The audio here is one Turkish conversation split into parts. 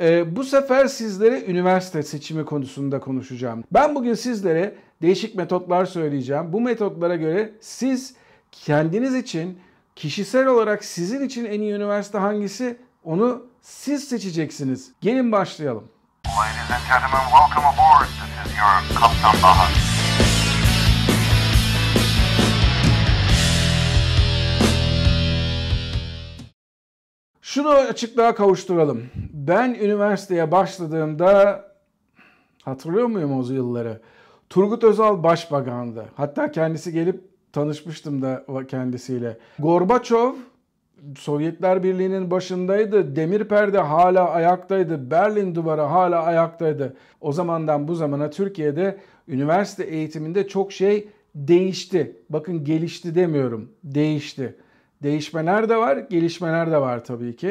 Ee, bu sefer sizlere üniversite seçimi konusunda konuşacağım. Ben bugün sizlere değişik metotlar söyleyeceğim. Bu metotlara göre siz kendiniz için kişisel olarak sizin için en iyi üniversite hangisi onu siz seçeceksiniz. Gelin başlayalım. Ladies and gentlemen, welcome aboard. This is your Kaptan Bahar. Şunu açıklığa kavuşturalım. Ben üniversiteye başladığımda hatırlıyor muyum o yılları? Turgut Özal başbakandı. Hatta kendisi gelip tanışmıştım da kendisiyle. Gorbaçov Sovyetler Birliği'nin başındaydı. Demir perde hala ayaktaydı. Berlin duvarı hala ayaktaydı. O zamandan bu zamana Türkiye'de üniversite eğitiminde çok şey değişti. Bakın gelişti demiyorum. Değişti. Değişmeler de var, gelişmeler de var tabii ki.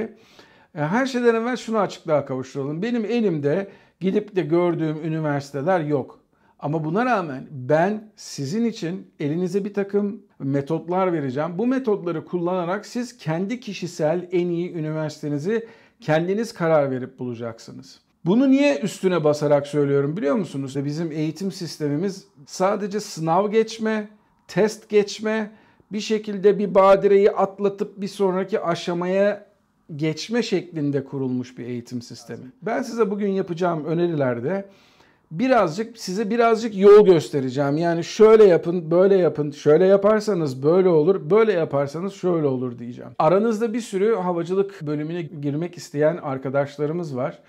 E, her şeyden evvel şunu açıklığa kavuşturalım. Benim elimde gidip de gördüğüm üniversiteler yok. Ama buna rağmen ben sizin için elinize bir takım metotlar vereceğim. Bu metotları kullanarak siz kendi kişisel en iyi üniversitenizi kendiniz karar verip bulacaksınız. Bunu niye üstüne basarak söylüyorum biliyor musunuz? Bizim eğitim sistemimiz sadece sınav geçme, test geçme bir şekilde bir badireyi atlatıp bir sonraki aşamaya geçme şeklinde kurulmuş bir eğitim sistemi. Ben size bugün yapacağım önerilerde birazcık size birazcık yol göstereceğim. Yani şöyle yapın, böyle yapın, şöyle yaparsanız böyle olur, böyle yaparsanız şöyle olur diyeceğim. Aranızda bir sürü havacılık bölümüne girmek isteyen arkadaşlarımız var.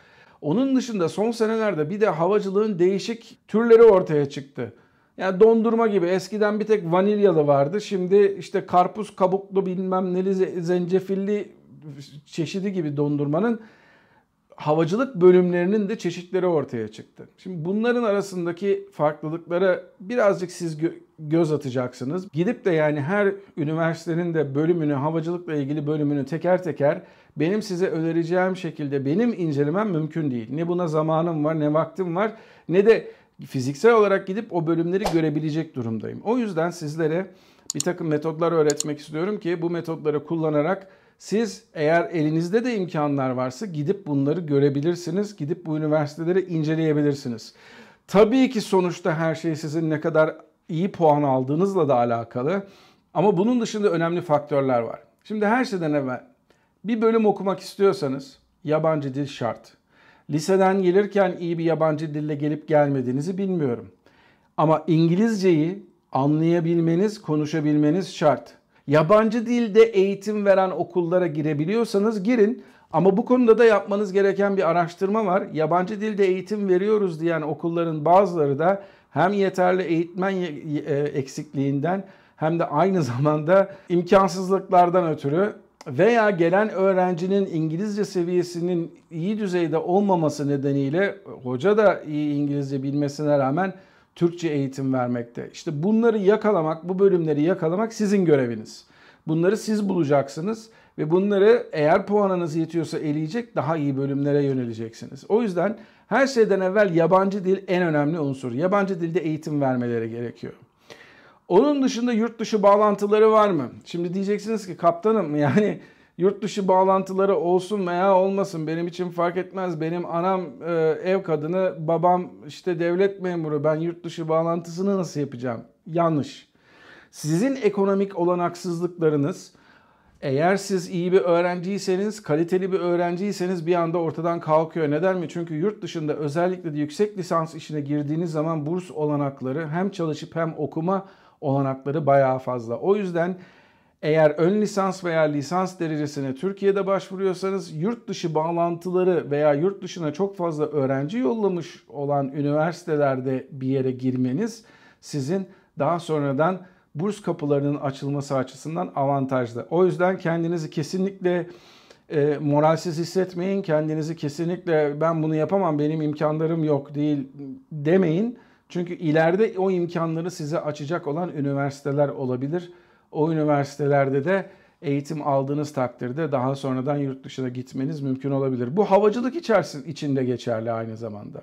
Onun dışında son senelerde bir de havacılığın değişik türleri ortaya çıktı. Yani dondurma gibi eskiden bir tek vanilyalı vardı. Şimdi işte karpuz kabuklu bilmem neli zencefilli çeşidi gibi dondurmanın havacılık bölümlerinin de çeşitleri ortaya çıktı. Şimdi bunların arasındaki farklılıklara birazcık siz gö- göz atacaksınız. Gidip de yani her üniversitenin de bölümünü, havacılıkla ilgili bölümünü teker teker benim size önereceğim şekilde benim incelemem mümkün değil. Ne buna zamanım var, ne vaktim var, ne de fiziksel olarak gidip o bölümleri görebilecek durumdayım. O yüzden sizlere bir takım metotlar öğretmek istiyorum ki bu metotları kullanarak siz eğer elinizde de imkanlar varsa gidip bunları görebilirsiniz, gidip bu üniversiteleri inceleyebilirsiniz. Tabii ki sonuçta her şey sizin ne kadar iyi puan aldığınızla da alakalı. Ama bunun dışında önemli faktörler var. Şimdi her şeyden evvel bir bölüm okumak istiyorsanız yabancı dil şart. Liseden gelirken iyi bir yabancı dille gelip gelmediğinizi bilmiyorum. Ama İngilizceyi anlayabilmeniz, konuşabilmeniz şart. Yabancı dilde eğitim veren okullara girebiliyorsanız girin. Ama bu konuda da yapmanız gereken bir araştırma var. Yabancı dilde eğitim veriyoruz diyen okulların bazıları da hem yeterli eğitmen e, eksikliğinden hem de aynı zamanda imkansızlıklardan ötürü veya gelen öğrencinin İngilizce seviyesinin iyi düzeyde olmaması nedeniyle hoca da iyi İngilizce bilmesine rağmen Türkçe eğitim vermekte. İşte bunları yakalamak, bu bölümleri yakalamak sizin göreviniz. Bunları siz bulacaksınız ve bunları eğer puanınız yetiyorsa eleyecek daha iyi bölümlere yöneleceksiniz. O yüzden her şeyden evvel yabancı dil en önemli unsur. Yabancı dilde eğitim vermeleri gerekiyor. Onun dışında yurt dışı bağlantıları var mı? Şimdi diyeceksiniz ki kaptanım yani yurt dışı bağlantıları olsun veya olmasın benim için fark etmez. Benim anam e, ev kadını, babam işte devlet memuru. Ben yurt dışı bağlantısını nasıl yapacağım? Yanlış. Sizin ekonomik olanaksızlıklarınız eğer siz iyi bir öğrenciyseniz, kaliteli bir öğrenciyseniz bir anda ortadan kalkıyor. Neden mi? Çünkü yurt dışında özellikle de yüksek lisans işine girdiğiniz zaman burs olanakları hem çalışıp hem okuma olanakları bayağı fazla. O yüzden eğer ön lisans veya lisans derecesine Türkiye'de başvuruyorsanız yurt dışı bağlantıları veya yurt dışına çok fazla öğrenci yollamış olan üniversitelerde bir yere girmeniz sizin daha sonradan burs kapılarının açılması açısından avantajlı. O yüzden kendinizi kesinlikle e, moralsiz hissetmeyin. Kendinizi kesinlikle ben bunu yapamam, benim imkanlarım yok değil demeyin. Çünkü ileride o imkanları size açacak olan üniversiteler olabilir. O üniversitelerde de eğitim aldığınız takdirde daha sonradan yurt dışına gitmeniz mümkün olabilir. Bu havacılık içerisinde içinde geçerli aynı zamanda.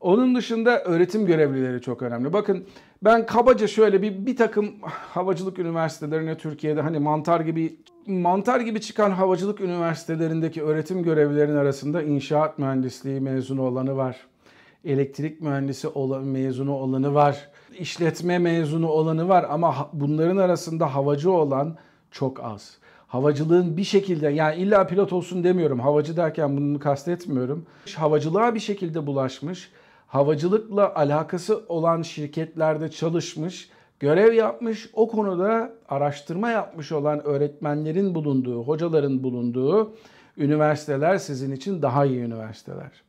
Onun dışında öğretim görevlileri çok önemli. Bakın ben kabaca şöyle bir bir takım havacılık üniversitelerine Türkiye'de hani mantar gibi mantar gibi çıkan havacılık üniversitelerindeki öğretim görevlilerinin arasında inşaat mühendisliği mezunu olanı var elektrik mühendisi olan, mezunu olanı var, işletme mezunu olanı var ama bunların arasında havacı olan çok az. Havacılığın bir şekilde yani illa pilot olsun demiyorum. Havacı derken bunu kastetmiyorum. Havacılığa bir şekilde bulaşmış, havacılıkla alakası olan şirketlerde çalışmış, görev yapmış, o konuda araştırma yapmış olan öğretmenlerin bulunduğu, hocaların bulunduğu üniversiteler sizin için daha iyi üniversiteler.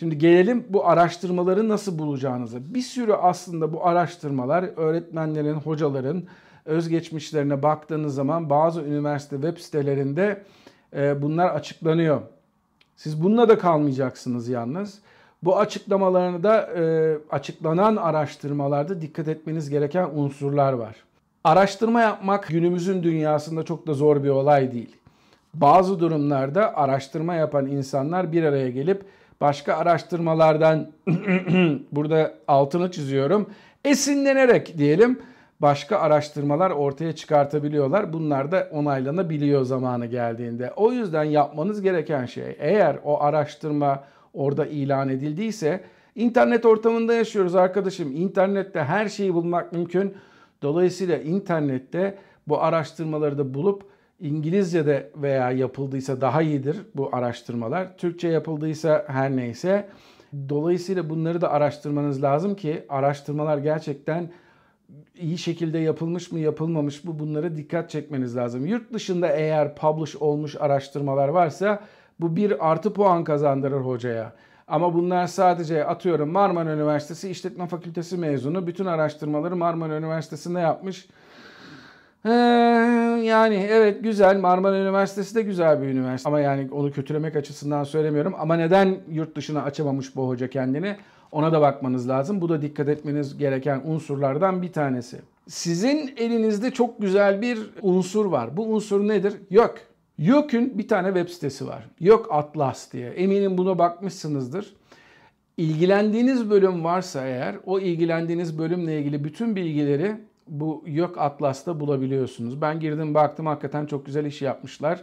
Şimdi gelelim bu araştırmaları nasıl bulacağınıza. Bir sürü aslında bu araştırmalar öğretmenlerin, hocaların özgeçmişlerine baktığınız zaman bazı üniversite web sitelerinde e, bunlar açıklanıyor. Siz bununla da kalmayacaksınız yalnız. Bu açıklamalarını da e, açıklanan araştırmalarda dikkat etmeniz gereken unsurlar var. Araştırma yapmak günümüzün dünyasında çok da zor bir olay değil. Bazı durumlarda araştırma yapan insanlar bir araya gelip başka araştırmalardan burada altını çiziyorum. Esinlenerek diyelim başka araştırmalar ortaya çıkartabiliyorlar. Bunlar da onaylanabiliyor zamanı geldiğinde. O yüzden yapmanız gereken şey eğer o araştırma orada ilan edildiyse internet ortamında yaşıyoruz arkadaşım. İnternette her şeyi bulmak mümkün. Dolayısıyla internette bu araştırmaları da bulup İngilizce'de veya yapıldıysa daha iyidir bu araştırmalar. Türkçe yapıldıysa her neyse. Dolayısıyla bunları da araştırmanız lazım ki araştırmalar gerçekten iyi şekilde yapılmış mı yapılmamış mı bunlara dikkat çekmeniz lazım. Yurt dışında eğer publish olmuş araştırmalar varsa bu bir artı puan kazandırır hocaya. Ama bunlar sadece atıyorum Marmara Üniversitesi İşletme Fakültesi mezunu bütün araştırmaları Marmara Üniversitesi'nde yapmış. Ee, yani evet güzel Marmara Üniversitesi de güzel bir üniversite ama yani onu kötülemek açısından söylemiyorum ama neden yurt dışına açamamış bu hoca kendini ona da bakmanız lazım. Bu da dikkat etmeniz gereken unsurlardan bir tanesi. Sizin elinizde çok güzel bir unsur var. Bu unsur nedir? Yok. yok'un bir tane web sitesi var. yok Atlas diye. Eminim buna bakmışsınızdır. ilgilendiğiniz bölüm varsa eğer o ilgilendiğiniz bölümle ilgili bütün bilgileri bu YÖK Atlas'ta bulabiliyorsunuz. Ben girdim baktım hakikaten çok güzel iş yapmışlar.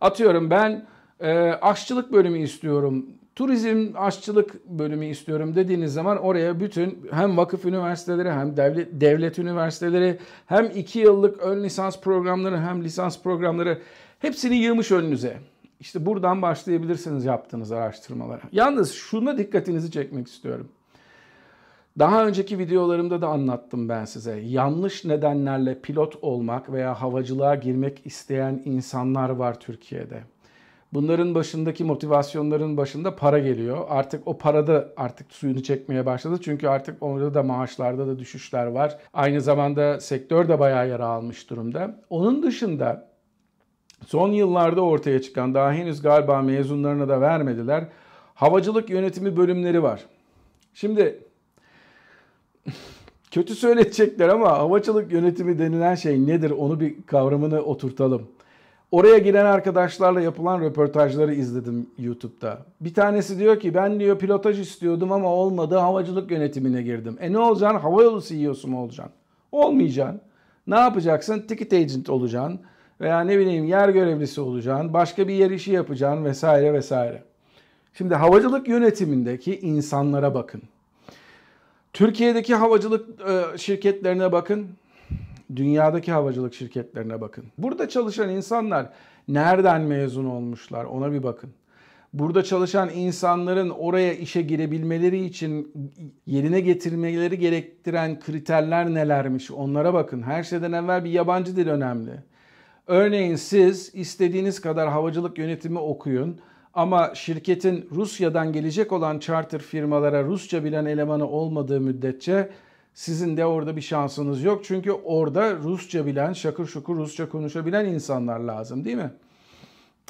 Atıyorum ben e, aşçılık bölümü istiyorum, turizm aşçılık bölümü istiyorum dediğiniz zaman oraya bütün hem vakıf üniversiteleri hem devlet, devlet üniversiteleri hem iki yıllık ön lisans programları hem lisans programları hepsini yığmış önünüze. İşte buradan başlayabilirsiniz yaptığınız araştırmalara. Yalnız şuna dikkatinizi çekmek istiyorum. Daha önceki videolarımda da anlattım ben size. Yanlış nedenlerle pilot olmak veya havacılığa girmek isteyen insanlar var Türkiye'de. Bunların başındaki motivasyonların başında para geliyor. Artık o parada artık suyunu çekmeye başladı. Çünkü artık orada da maaşlarda da düşüşler var. Aynı zamanda sektör de bayağı yara almış durumda. Onun dışında son yıllarda ortaya çıkan daha henüz galiba mezunlarına da vermediler. Havacılık yönetimi bölümleri var. Şimdi kötü söyletecekler ama havacılık yönetimi denilen şey nedir onu bir kavramını oturtalım. Oraya giren arkadaşlarla yapılan röportajları izledim YouTube'da. Bir tanesi diyor ki ben diyor pilotaj istiyordum ama olmadı havacılık yönetimine girdim. E ne olacaksın? Havayolu CEO'su mu olacaksın? Olmayacaksın. Ne yapacaksın? Ticket agent olacaksın veya ne bileyim yer görevlisi olacaksın, başka bir yer işi yapacaksın vesaire vesaire. Şimdi havacılık yönetimindeki insanlara bakın. Türkiye'deki havacılık e, şirketlerine bakın. Dünyadaki havacılık şirketlerine bakın. Burada çalışan insanlar nereden mezun olmuşlar ona bir bakın. Burada çalışan insanların oraya işe girebilmeleri için yerine getirmeleri gerektiren kriterler nelermiş onlara bakın. Her şeyden evvel bir yabancı dil önemli. Örneğin siz istediğiniz kadar havacılık yönetimi okuyun ama şirketin Rusya'dan gelecek olan charter firmalara Rusça bilen elemanı olmadığı müddetçe sizin de orada bir şansınız yok. Çünkü orada Rusça bilen, şakır şukur Rusça konuşabilen insanlar lazım değil mi?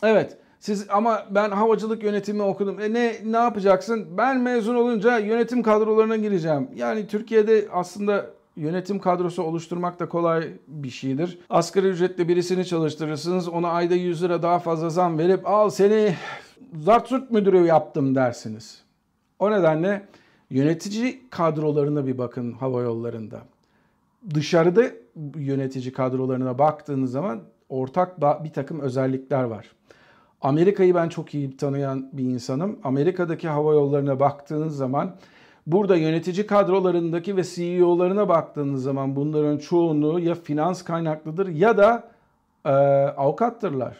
Evet. Siz ama ben havacılık yönetimi okudum. E ne ne yapacaksın? Ben mezun olunca yönetim kadrolarına gireceğim. Yani Türkiye'de aslında yönetim kadrosu oluşturmak da kolay bir şeydir. Asgari ücretli birisini çalıştırırsınız. Ona ayda 100 lira daha fazla zam verip al seni zartsürt müdürü yaptım dersiniz. O nedenle yönetici kadrolarına bir bakın hava yollarında. Dışarıda yönetici kadrolarına baktığınız zaman ortak bir takım özellikler var. Amerika'yı ben çok iyi tanıyan bir insanım. Amerika'daki hava yollarına baktığınız zaman Burada yönetici kadrolarındaki ve CEO'larına baktığınız zaman bunların çoğunluğu ya finans kaynaklıdır ya da e, avukattırlar.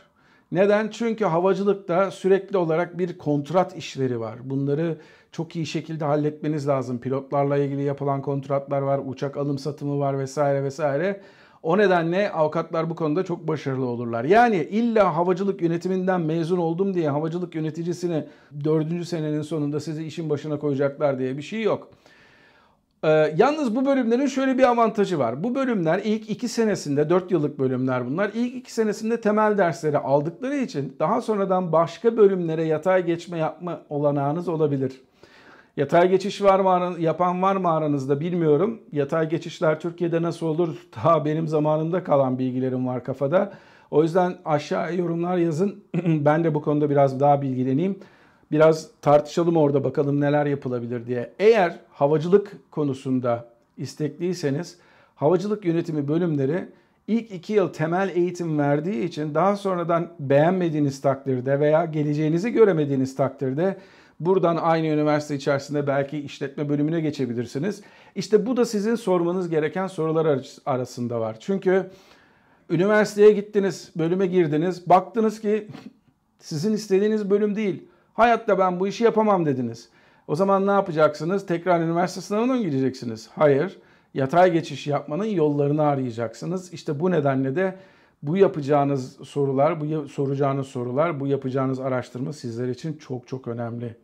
Neden? Çünkü havacılıkta sürekli olarak bir kontrat işleri var. Bunları çok iyi şekilde halletmeniz lazım. Pilotlarla ilgili yapılan kontratlar var, uçak alım satımı var vesaire vesaire. O nedenle avukatlar bu konuda çok başarılı olurlar. Yani illa havacılık yönetiminden mezun oldum diye havacılık yöneticisini dördüncü senenin sonunda sizi işin başına koyacaklar diye bir şey yok. Ee, yalnız bu bölümlerin şöyle bir avantajı var. Bu bölümler ilk iki senesinde dört yıllık bölümler bunlar. İlk iki senesinde temel dersleri aldıkları için daha sonradan başka bölümlere yatay geçme yapma olanağınız olabilir. Yatay geçiş var mı aranız, yapan var mı aranızda bilmiyorum. Yatay geçişler Türkiye'de nasıl olur? Daha benim zamanımda kalan bilgilerim var kafada. O yüzden aşağı yorumlar yazın. ben de bu konuda biraz daha bilgileneyim. Biraz tartışalım orada bakalım neler yapılabilir diye. Eğer havacılık konusunda istekliyseniz havacılık yönetimi bölümleri ilk iki yıl temel eğitim verdiği için daha sonradan beğenmediğiniz takdirde veya geleceğinizi göremediğiniz takdirde Buradan aynı üniversite içerisinde belki işletme bölümüne geçebilirsiniz. İşte bu da sizin sormanız gereken sorular arasında var. Çünkü üniversiteye gittiniz, bölüme girdiniz, baktınız ki sizin istediğiniz bölüm değil. Hayatta ben bu işi yapamam dediniz. O zaman ne yapacaksınız? Tekrar üniversite sınavına mı gireceksiniz? Hayır. Yatay geçiş yapmanın yollarını arayacaksınız. İşte bu nedenle de bu yapacağınız sorular, bu soracağınız sorular, bu yapacağınız araştırma sizler için çok çok önemli.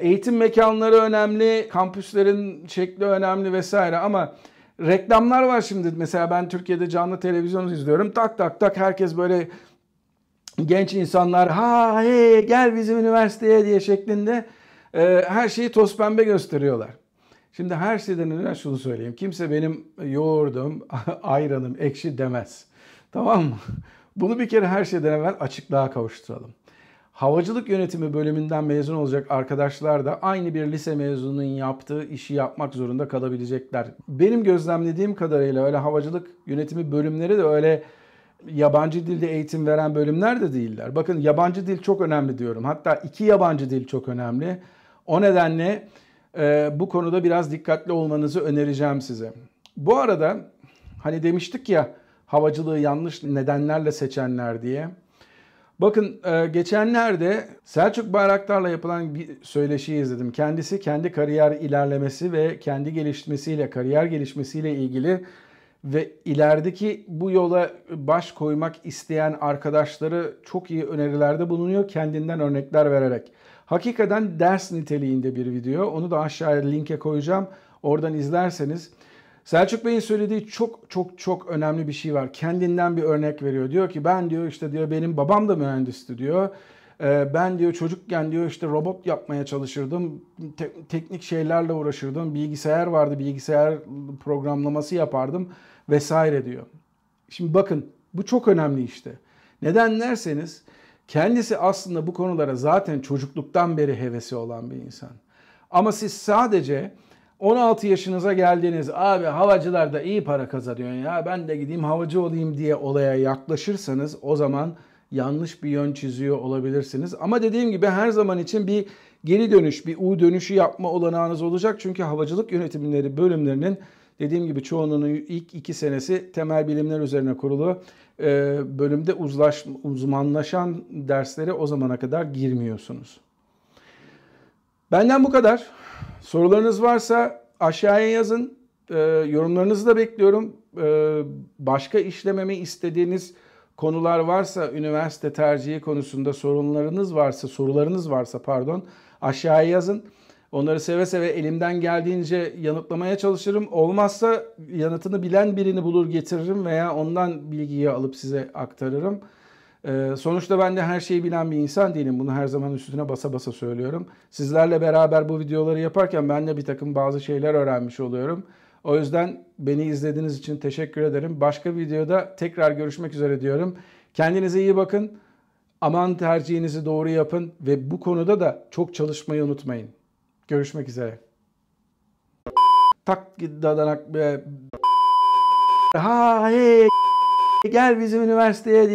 Eğitim mekanları önemli, kampüslerin şekli önemli vesaire ama reklamlar var şimdi. Mesela ben Türkiye'de canlı televizyon izliyorum. Tak tak tak herkes böyle genç insanlar ha hey gel bizim üniversiteye diye şeklinde e, her şeyi toz pembe gösteriyorlar. Şimdi her şeyden önce şunu söyleyeyim. Kimse benim yoğurdum, ayranım ekşi demez. Tamam mı? Bunu bir kere her şeyden evvel açıklığa kavuşturalım. Havacılık yönetimi bölümünden mezun olacak arkadaşlar da aynı bir lise mezununun yaptığı işi yapmak zorunda kalabilecekler. Benim gözlemlediğim kadarıyla öyle havacılık yönetimi bölümleri de öyle yabancı dilde eğitim veren bölümler de değiller. Bakın yabancı dil çok önemli diyorum. Hatta iki yabancı dil çok önemli. O nedenle e, bu konuda biraz dikkatli olmanızı önereceğim size. Bu arada hani demiştik ya havacılığı yanlış nedenlerle seçenler diye. Bakın e, geçenlerde Selçuk Bayraktar'la yapılan bir söyleşiyi izledim. Kendisi kendi kariyer ilerlemesi ve kendi gelişmesiyle, kariyer gelişmesiyle ilgili ve ilerideki bu yola baş koymak isteyen arkadaşları çok iyi önerilerde bulunuyor kendinden örnekler vererek. Hakikaten ders niteliğinde bir video. Onu da aşağıya linke koyacağım. Oradan izlerseniz Selçuk Bey'in söylediği çok çok çok önemli bir şey var. Kendinden bir örnek veriyor. Diyor ki ben diyor işte diyor benim babam da mühendisti diyor. Ee, ben diyor çocukken diyor işte robot yapmaya çalışırdım. Te- teknik şeylerle uğraşırdım. Bilgisayar vardı. Bilgisayar programlaması yapardım vesaire diyor. Şimdi bakın bu çok önemli işte. Neden derseniz kendisi aslında bu konulara zaten çocukluktan beri hevesi olan bir insan. Ama siz sadece 16 yaşınıza geldiniz abi havacılar da iyi para kazanıyor ya ben de gideyim havacı olayım diye olaya yaklaşırsanız o zaman yanlış bir yön çiziyor olabilirsiniz. Ama dediğim gibi her zaman için bir geri dönüş, bir U dönüşü yapma olanağınız olacak. Çünkü havacılık yönetimleri bölümlerinin dediğim gibi çoğunluğunun ilk iki senesi temel bilimler üzerine kurulu. E, bölümde uzlaş, uzmanlaşan derslere o zamana kadar girmiyorsunuz. Benden bu kadar. Sorularınız varsa aşağıya yazın. E, yorumlarınızı da bekliyorum. E, başka işlememi istediğiniz konular varsa, üniversite tercihi konusunda sorunlarınız varsa, sorularınız varsa pardon aşağıya yazın. Onları seve seve elimden geldiğince yanıtlamaya çalışırım. Olmazsa yanıtını bilen birini bulur getiririm veya ondan bilgiyi alıp size aktarırım. Ee, sonuçta ben de her şeyi bilen bir insan değilim. Bunu her zaman üstüne basa basa söylüyorum. Sizlerle beraber bu videoları yaparken ben de bir takım bazı şeyler öğrenmiş oluyorum. O yüzden beni izlediğiniz için teşekkür ederim. Başka bir videoda tekrar görüşmek üzere diyorum. Kendinize iyi bakın. Aman tercihinizi doğru yapın ve bu konuda da çok çalışmayı unutmayın. Görüşmek üzere. Tak dadanak be. Ha hey gel bizim üniversiteye diye.